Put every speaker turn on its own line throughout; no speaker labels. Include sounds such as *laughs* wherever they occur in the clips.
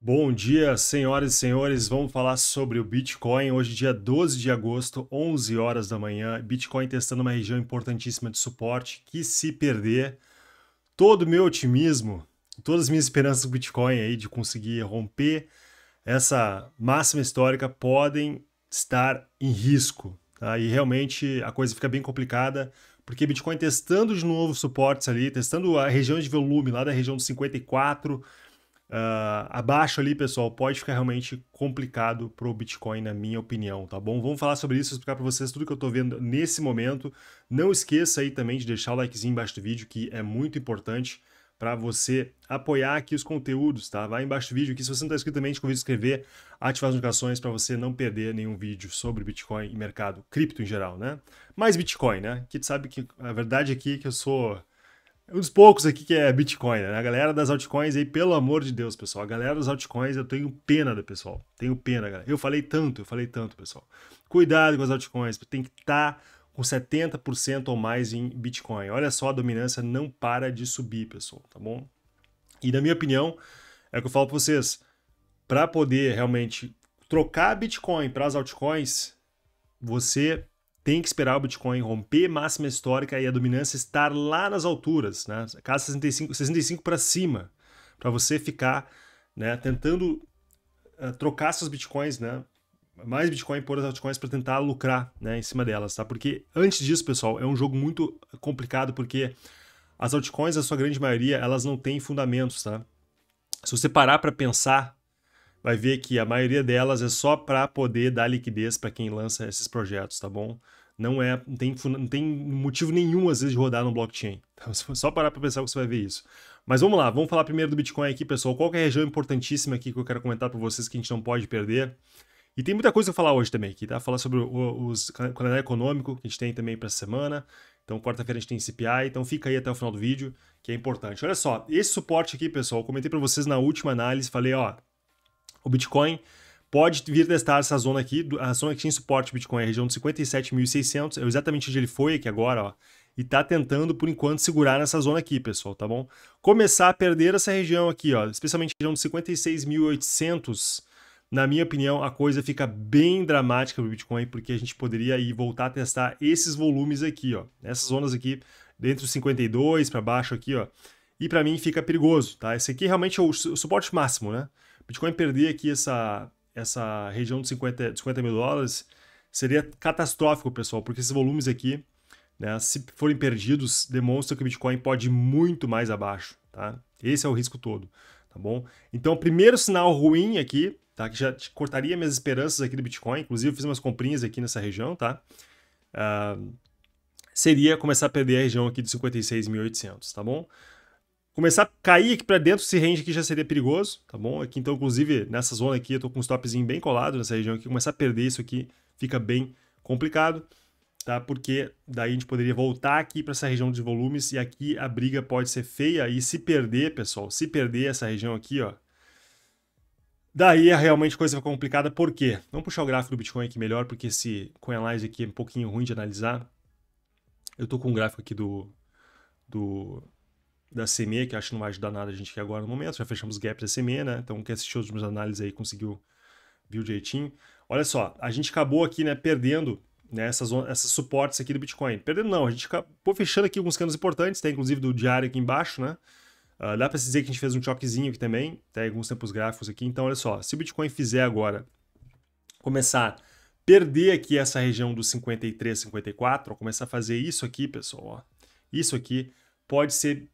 Bom dia, senhoras e senhores. Vamos falar sobre o Bitcoin. Hoje, dia 12 de agosto, 11 horas da manhã. Bitcoin testando uma região importantíssima de suporte que, se perder, todo o meu otimismo, todas as minhas esperanças do Bitcoin aí de conseguir romper essa máxima histórica podem estar em risco. Tá? E realmente a coisa fica bem complicada, porque Bitcoin testando de novo suportes ali, testando a região de volume lá da região dos 54 Uh, abaixo ali, pessoal, pode ficar realmente complicado para o Bitcoin, na minha opinião, tá bom? Vamos falar sobre isso, explicar para vocês tudo que eu estou vendo nesse momento. Não esqueça aí também de deixar o likezinho embaixo do vídeo, que é muito importante para você apoiar aqui os conteúdos, tá? Vai embaixo do vídeo aqui, se você não está inscrito também, te convido a inscrever, ativar as notificações para você não perder nenhum vídeo sobre Bitcoin e mercado cripto em geral, né? Mais Bitcoin, né? Que sabe que a verdade aqui é que eu sou é um dos poucos aqui que é Bitcoin, né? A galera das altcoins aí, pelo amor de Deus, pessoal. A galera das altcoins, eu tenho pena do pessoal. Tenho pena, galera. Eu falei tanto, eu falei tanto, pessoal. Cuidado com as altcoins, tem que estar tá com 70% ou mais em Bitcoin. Olha só, a dominância não para de subir, pessoal, tá bom? E na minha opinião, é o que eu falo para vocês, para poder realmente trocar Bitcoin para as altcoins, você tem que esperar o Bitcoin romper máxima histórica e a dominância estar lá nas alturas, né? Casa 65, 65 para cima, para você ficar, né, tentando uh, trocar seus bitcoins, né? Mais Bitcoin por as altcoins para tentar lucrar, né, em cima delas, tá? Porque antes disso, pessoal, é um jogo muito complicado porque as altcoins, a sua grande maioria, elas não têm fundamentos, tá? Se você parar para pensar vai ver que a maioria delas é só para poder dar liquidez para quem lança esses projetos, tá bom? Não é, não tem, não tem motivo nenhum às vezes de rodar no blockchain. *laughs* Então, só parar para pensar que você vai ver isso. Mas vamos lá, vamos falar primeiro do Bitcoin aqui, pessoal. Qual é a região importantíssima aqui que eu quero comentar para vocês que a gente não pode perder? E tem muita coisa a falar hoje também aqui, tá? Falar sobre o, os calendário econômico que a gente tem também para essa semana. Então, quarta-feira a gente tem CPI, então fica aí até o final do vídeo, que é importante. Olha só, esse suporte aqui, pessoal, eu comentei para vocês na última análise, falei, ó, o Bitcoin pode vir testar essa zona aqui, a zona que tinha suporte Bitcoin, a região de 57.600, é exatamente onde ele foi aqui agora, ó, e tá tentando por enquanto segurar nessa zona aqui, pessoal, tá bom? Começar a perder essa região aqui, ó, especialmente a região de 56.800, na minha opinião, a coisa fica bem dramática pro Bitcoin, porque a gente poderia ir voltar a testar esses volumes aqui, ó, essas zonas aqui, dentro dos 52 para baixo aqui, ó, e para mim fica perigoso, tá? Esse aqui realmente é o suporte máximo, né? Bitcoin perder aqui essa, essa região de 50, 50 mil dólares seria catastrófico, pessoal, porque esses volumes aqui, né, se forem perdidos, demonstra que o Bitcoin pode ir muito mais abaixo, tá? Esse é o risco todo, tá bom? Então, o primeiro sinal ruim aqui, tá, que já cortaria minhas esperanças aqui do Bitcoin, inclusive fiz umas comprinhas aqui nessa região, tá? Uh, seria começar a perder a região aqui de 56.800, tá bom? começar a cair aqui para dentro, esse range aqui já seria perigoso, tá bom? Aqui então, inclusive, nessa zona aqui, eu tô com um stopzinho bem colado nessa região aqui. Começar a perder isso aqui fica bem complicado, tá? Porque daí a gente poderia voltar aqui para essa região de volumes e aqui a briga pode ser feia. E se perder, pessoal, se perder essa região aqui, ó, Daí é realmente coisa fica complicada, por quê? Vamos puxar o gráfico do Bitcoin aqui melhor, porque esse CoinAnalyze aqui é um pouquinho ruim de analisar. Eu tô com um gráfico aqui do, do da CME, que acho que não vai ajudar nada a gente aqui agora no momento, já fechamos os gaps da CME, né? Então quem assistiu as minhas análises aí conseguiu viu direitinho. Olha só, a gente acabou aqui, né, perdendo né, essas, essas suportes aqui do Bitcoin. Perdendo não, a gente acabou fechando aqui alguns canos importantes, tem inclusive do diário aqui embaixo, né? Uh, dá para se dizer que a gente fez um choquezinho aqui também, tem alguns tempos gráficos aqui. Então, olha só, se o Bitcoin fizer agora começar perder aqui essa região dos 53, 54, ó, começar a fazer isso aqui, pessoal, ó, isso aqui pode ser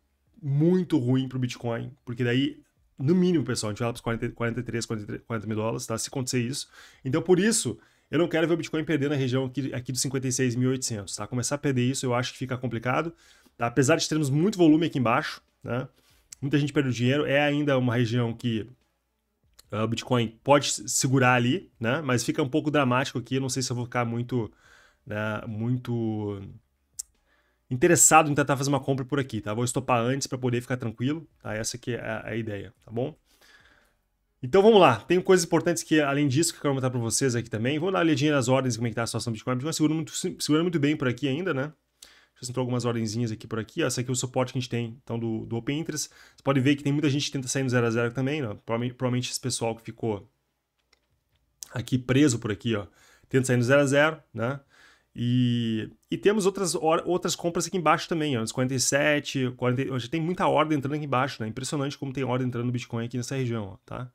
muito ruim para o Bitcoin, porque daí, no mínimo, pessoal, a gente vai para os 43, 40 mil dólares, tá? Se acontecer isso. Então, por isso, eu não quero ver o Bitcoin perder na região aqui, aqui dos 56.800, tá? Começar a perder isso, eu acho que fica complicado, tá? Apesar de termos muito volume aqui embaixo, né? Muita gente perdeu dinheiro, é ainda uma região que uh, o Bitcoin pode segurar ali, né? Mas fica um pouco dramático aqui, não sei se eu vou ficar muito, né, muito interessado em tentar fazer uma compra por aqui, tá? Vou estopar antes para poder ficar tranquilo, tá? Essa que é a, ideia, tá bom? Então vamos lá, tem coisas importantes que, além disso, que eu quero mostrar para vocês aqui também. Vou dar uma olhadinha nas ordens, como é que tá a situação do Bitcoin. Bitcoin segurando muito, segurando muito bem por aqui ainda, né? Deixa eu sentar algumas ordenzinhas aqui por aqui. Ó, essa aqui é o suporte que a gente tem, então, do, do Open Interest. Você pode ver que tem muita gente que tenta sair no 0 a 0 também, né? Provavelmente, provavelmente esse pessoal que ficou aqui preso por aqui, ó, tenta sair no 0 a 0 né? E, e temos outras, outras compras aqui embaixo também, ó, os 47, 40, já tem muita ordem entrando aqui embaixo, né? Impressionante como tem ordem entrando no Bitcoin aqui nessa região, ó, tá?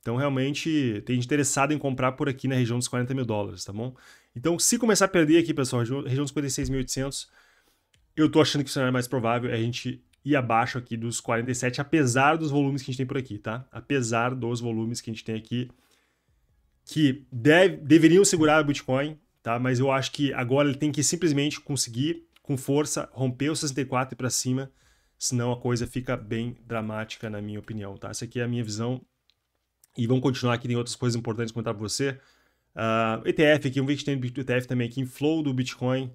Então, realmente, tem gente interessada em comprar por aqui na região dos 40 mil dólares, tá bom? Então, se começar a perder aqui, pessoal, região dos 46.800, eu tô achando que o cenário é mais provável é a gente ir abaixo aqui dos 47, apesar dos volumes que a gente tem por aqui, tá? Apesar dos volumes que a gente tem aqui, que deve, deveriam segurar o Bitcoin, tá? Mas eu acho que agora ele tem que simplesmente conseguir, com força, romper o 64 para cima, senão a coisa fica bem dramática, na minha opinião, tá? Essa aqui é a minha visão. E vamos continuar aqui, tem outras coisas importantes para contar para você. Uh, ah, ETF aqui, um vídeo que tem ETF também aqui, inflow do Bitcoin.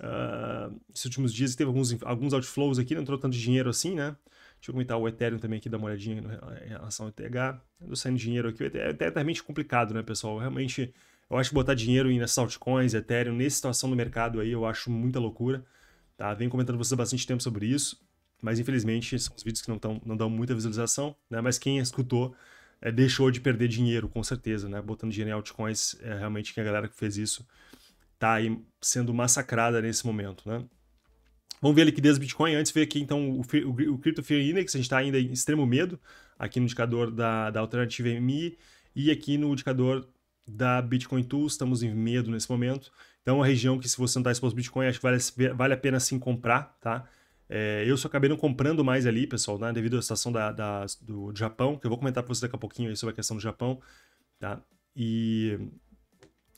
Uh, esses últimos dias teve alguns, alguns outflows aqui, não entrou tanto dinheiro assim, né? Deixa eu comentar o Ethereum também aqui, dar uma olhadinha em relação ao ETH. Estou saindo dinheiro aqui, o ETH é eternamente complicado, né, pessoal? Realmente eu acho que botar dinheiro nessas altcoins, Ethereum, nessa situação do mercado aí, eu acho muita loucura. Tá? Venho comentando com vocês há bastante tempo sobre isso, mas infelizmente são os vídeos que não, tão, não dão muita visualização, né? Mas quem escutou é, deixou de perder dinheiro, com certeza, né? Botando dinheiro em altcoins, é realmente que a galera que fez isso tá aí sendo massacrada nesse momento, né? Vamos ver a liquidez do Bitcoin. Antes, ver aqui então o, o, o Crypto Fear Index. A gente está ainda em extremo medo aqui no indicador da, da alternativa MI e aqui no indicador da Bitcoin Tool, estamos em medo nesse momento. Então, é uma região que se você não está exposto ao Bitcoin, acho que vale, vale a pena sim comprar, tá? É, eu só acabei não comprando mais ali, pessoal, né? devido à situação da, da, do Japão, que eu vou comentar para vocês daqui a pouquinho sobre a questão do Japão, tá? E...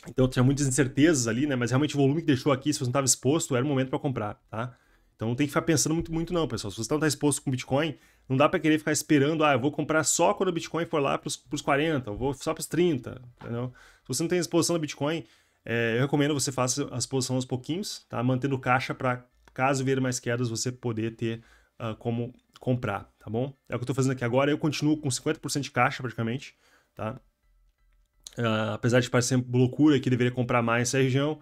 Então, tinha muitas incertezas ali, né? Mas realmente o volume que deixou aqui, se você não estava exposto, era o momento para comprar, tá? Então não tem que ficar pensando muito, muito não, pessoal. Se você não está exposto com Bitcoin, não dá para querer ficar esperando, ah, eu vou comprar só quando o Bitcoin for lá para os 40, eu vou só para os 30, entendeu? Se você não tem exposição no Bitcoin, é, eu recomendo você faça a exposição aos pouquinhos, tá? Mantendo caixa para, caso vier mais quedas, você poder ter uh, como comprar, tá bom? É o que eu estou fazendo aqui agora, eu continuo com 50% de caixa praticamente, tá? Uh, apesar de parecer loucura que deveria comprar mais essa região,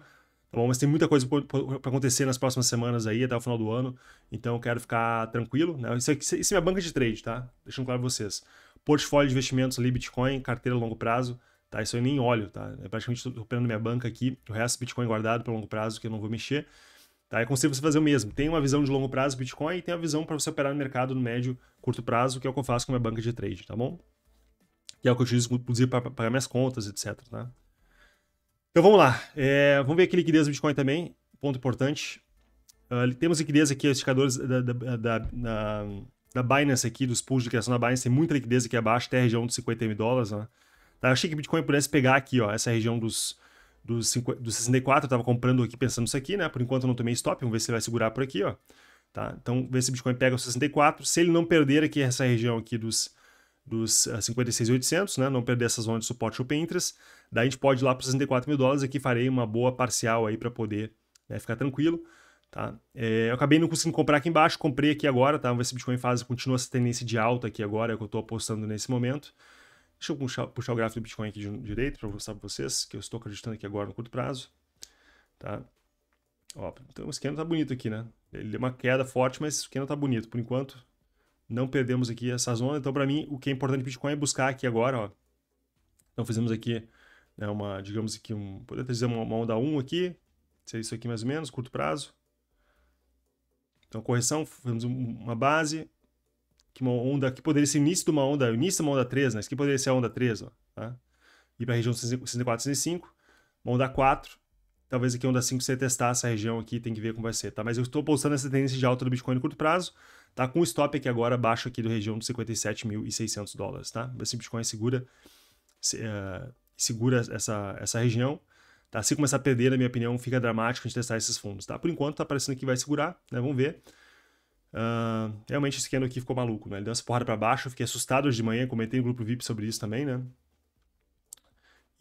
bom? Mas tem muita coisa para acontecer nas próximas semanas aí, até o final do ano. Então eu quero ficar tranquilo. Né? Isso, aqui, isso é minha banca de trade, tá? Deixando claro pra vocês. Portfólio de investimentos ali, Bitcoin, carteira a longo prazo, tá? Isso eu nem olho, tá? Eu é praticamente estou operando minha banca aqui, o resto Bitcoin guardado para longo prazo que eu não vou mexer. Tá? Eu consigo você fazer o mesmo. Tem uma visão de longo prazo Bitcoin e tem a visão para você operar no mercado no médio, curto prazo, que é o que eu faço com a minha banca de trade, tá bom? Que é o que eu utilizo, inclusive, para pagar minhas contas, etc. Tá? Então vamos lá. É, vamos ver aqui liquidez do Bitcoin também, ponto importante. Uh, temos liquidez aqui, os indicadores da, da, da, da, da Binance aqui, dos pools de criação da Binance, tem muita liquidez aqui abaixo, até a região dos 50 mil dólares. Né? Tá, achei que o Bitcoin pudesse pegar aqui, ó, essa região dos, dos, 50, dos 64, eu tava comprando aqui pensando isso aqui, né? Por enquanto eu não tomei stop, vamos ver se ele vai segurar por aqui, ó. Tá? Então, ver se o Bitcoin pega os 64. Se ele não perder aqui essa região aqui dos dos 56.800, ah, né? Não perder essa zona de suporte open interest. Daí a gente pode ir lá para os 64 mil dólares. Aqui farei uma boa parcial aí para poder né, ficar tranquilo. Tá? É, eu acabei não conseguindo comprar aqui embaixo, comprei aqui agora, tá? Vamos ver se o Bitcoin faz, continua essa tendência de alta aqui agora, é o que eu estou apostando nesse momento. Deixa eu puxar, puxar, o gráfico do Bitcoin aqui direito para mostrar para vocês, que eu estou acreditando aqui agora no curto prazo. Tá? Ó, então o esquema tá bonito aqui, né? Ele deu uma queda forte, mas o esquema tá bonito por enquanto não perdemos aqui essa zona. Então, para mim, o que é importante do Bitcoin é buscar aqui agora, ó. Então, fizemos aqui né, uma, digamos aqui, um, poderia dizer uma, uma onda 1 aqui, seria isso aqui mais ou menos, curto prazo. Então, correção, fizemos uma base, que uma onda, que poderia ser início de uma onda, início de uma onda 3, né? Isso aqui poderia ser a onda 3, ó, tá? E para a região 64, 65, uma onda 4, Talvez aqui um das 5 você testar essa região aqui, tem que ver como vai ser, tá? Mas eu estou postando essa tendência de alta do Bitcoin no curto prazo, tá? Com o stop aqui agora baixo aqui do região dos 57.600 dólares, tá? o Bitcoin segura, se, uh, segura essa, essa região, tá? Se assim começar a perder, na minha opinião, fica dramático a gente testar esses fundos, tá? Por enquanto tá parecendo que vai segurar, né? Vamos ver. Uh, realmente esse candle aqui ficou maluco, né? Ele deu essa porrada para baixo, fiquei assustado hoje de manhã, comentei no grupo VIP sobre isso também, né?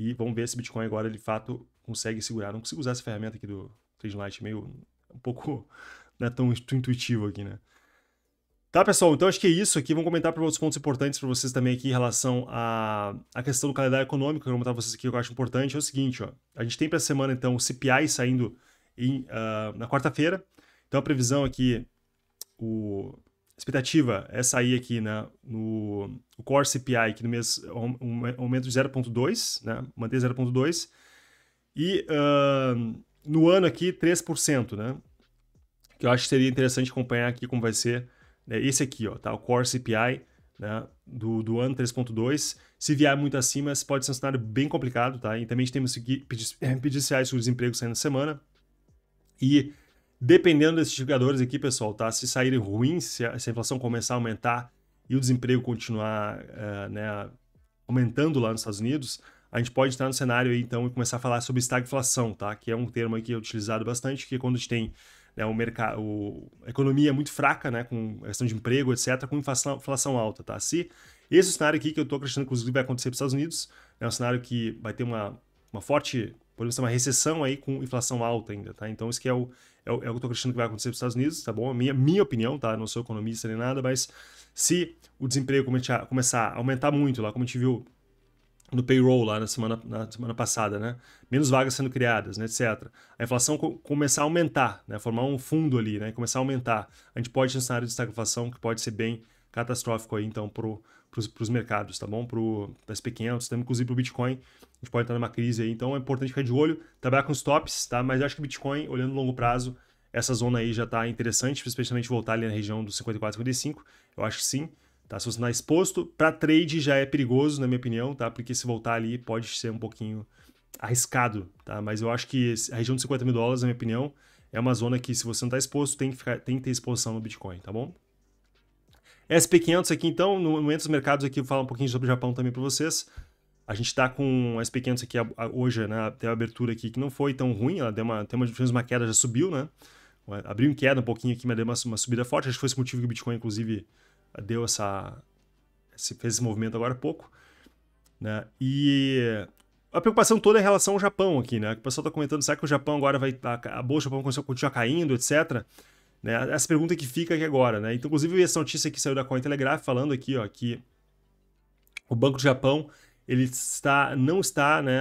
E vamos ver se o Bitcoin agora, de fato, consegue segurar. Não consigo usar essa ferramenta aqui do Trendlight, meio um pouco *laughs* não é tão intuitivo aqui, né? Tá, pessoal? Então acho que é isso aqui. Vamos comentar para outros pontos importantes para vocês também aqui em relação à a, questão do calendário econômico, que eu vou mostrar para vocês aqui, que eu acho importante. É o seguinte, ó. A gente tem para a semana, então, o CPI saindo em, uh, na quarta-feira. Então a previsão aqui, é o expectativa é sair aqui né, no o Core CPI que no mês, um, um aumento de 0,2, né, manter 0,2, e uh, no ano aqui 3%, né, que eu acho que seria interessante acompanhar aqui como vai ser né, esse aqui, ó, tá, o Core CPI né, do, do ano 3.2. Se vier muito acima, pode ser um cenário bem complicado, tá? E também temos pedir pedir pedir sobre desemprego saindo na semana. E dependendo desses indicadores aqui, pessoal, tá? Se saírem ruins, se a, se a inflação começar a aumentar e o desemprego continuar uh, né, aumentando lá nos Estados Unidos, a gente pode estar no cenário aí, então, e começar a falar sobre estagflação, tá? Que é um termo que é utilizado bastante, que é quando a gente tem né, o mercado, o, a economia muito fraca, né, com questão de emprego, etc, com inflação, inflação alta, tá? Se esse cenário aqui que eu estou acreditando, inclusive, vai acontecer para os Estados Unidos, é um cenário que vai ter uma, uma forte podemos ter uma recessão aí com inflação alta ainda, tá? Então isso que é o, é o, é o que eu estou acreditando que vai acontecer nos Estados Unidos, tá bom? A minha, minha opinião, tá? Não sou economista nem nada, mas se o desemprego começar a aumentar muito lá, como a gente viu no payroll lá na semana, na semana passada, né? Menos vagas sendo criadas, né, etc. A inflação co começar a aumentar, né? Formar um fundo ali, né? Começar a aumentar. A gente pode ter um cenário de estagflação que pode ser bem catastrófico aí, então, pro, para os mercados, tá bom? Para o SP500, inclusive para o Bitcoin, a gente pode estar numa crise aí. Então é importante ficar de olho, trabalhar com os tops, tá? Mas acho que o Bitcoin, olhando no longo prazo, essa zona aí já está interessante, especialmente voltar ali na região dos 54, 55. Eu acho que sim. Tá? Se você não tá exposto, para trade já é perigoso, na minha opinião, tá? Porque se voltar ali pode ser um pouquinho arriscado, tá? Mas eu acho que a região dos 50 mil dólares, na minha opinião, é uma zona que, se você não está exposto, tem que, ficar, tem que ter exposição no Bitcoin, tá bom? SP500 aqui, então, no momento dos mercados aqui, vou falar um pouquinho sobre o Japão também para vocês. A gente está com a SP500 aqui hoje, né? até a abertura aqui que não foi tão ruim, ela deu uma, tem uma, fez uma queda, já subiu, né? Abriu em queda um pouquinho aqui, mas deu uma, uma subida forte. Acho que foi esse motivo que o Bitcoin, inclusive, deu essa. Esse, fez esse movimento agora há pouco. Né? E a preocupação toda é em relação ao Japão aqui, né? O pessoal está comentando, será que o Japão agora vai. A, tá, a bolsa do Japão continua caindo, etc. Né? Essa pergunta que fica aqui agora, né? Então, inclusive, essa notícia que saiu da Cointelegraph falando aqui, ó, que o Banco do Japão ele está, não está né,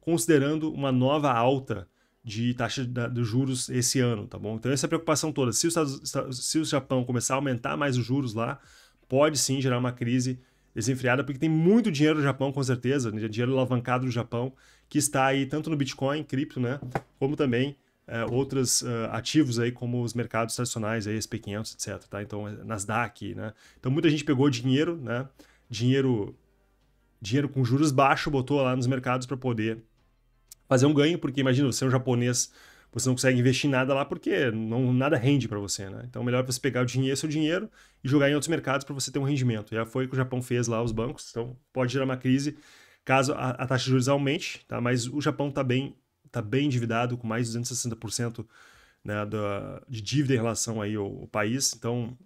considerando uma nova alta de taxa de juros esse ano, tá bom? Então essa é a preocupação toda. Se o, se o Japão começar a aumentar mais os juros lá, pode sim gerar uma crise desenfreada, porque tem muito dinheiro do Japão, com certeza, né? dinheiro alavancado do Japão, que está aí tanto no Bitcoin, cripto, né? Como também eh, outros uh, ativos aí, como os mercados tradicionais, aí, SP500, etc. Tá? Então, Nasdaq, né? Então, muita gente pegou dinheiro, né? Dinheiro, dinheiro com juros baixos, botou lá nos mercados para poder fazer um ganho, porque imagina, você é um japonês, você não consegue investir em nada lá porque não, nada rende para você, né? Então, melhor você pegar o dinheiro, seu dinheiro, e jogar em outros mercados para você ter um rendimento. E foi o que o Japão fez lá, os bancos. Então, pode gerar uma crise caso a, a taxa de juros aumente, tá? Mas o Japão está bem está bem endividado, com mais de 260% né, da, de dívida em relação aí ao, ao país. Então,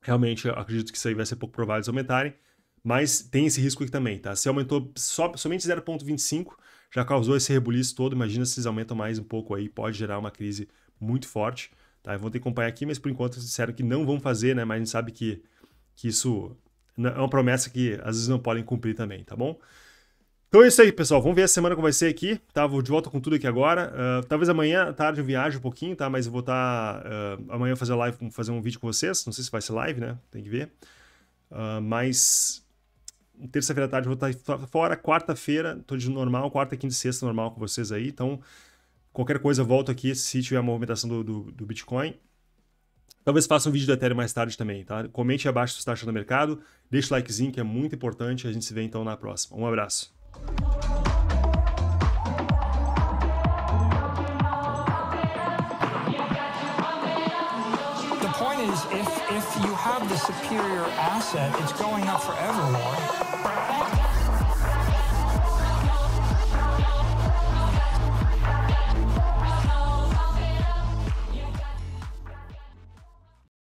realmente, acredito que isso aí vai ser pouco provável eles aumentarem. Mas tem esse risco aqui também, tá? Se aumentou somente 0,25, já causou esse rebuliço todo. Imagina se eles aumentam mais um pouco aí, pode gerar uma crise muito forte. Tá? Vão ter que acompanhar aqui, mas por enquanto eles disseram que não vão fazer, né? Mas a gente sabe que, que isso é uma promessa que às vezes não podem cumprir também, tá bom? Então é isso aí, pessoal. Vamos ver a semana como vai ser aqui, Tava tá? Vou de volta com tudo aqui agora. Uh, talvez amanhã, tarde, eu viaje um pouquinho, tá? Mas eu vou estar. Tá, uh, amanhã fazer live, fazer um vídeo com vocês. Não sei se vai ser live, né? Tem que ver. Uh, mas. Terça-feira à tarde eu vou estar tá fora. Quarta-feira, estou de normal. Quarta, quinta e sexta, normal com vocês aí. Então, qualquer coisa, volto aqui se tiver a movimentação do, do, do Bitcoin. Talvez faça um vídeo do Ethereum mais tarde também, tá? Comente abaixo se você está achando o mercado. Deixa o likezinho, que é muito importante. A gente se vê então na próxima. Um abraço. The point is, if, if you have the superior asset, it's going up forever, Warren.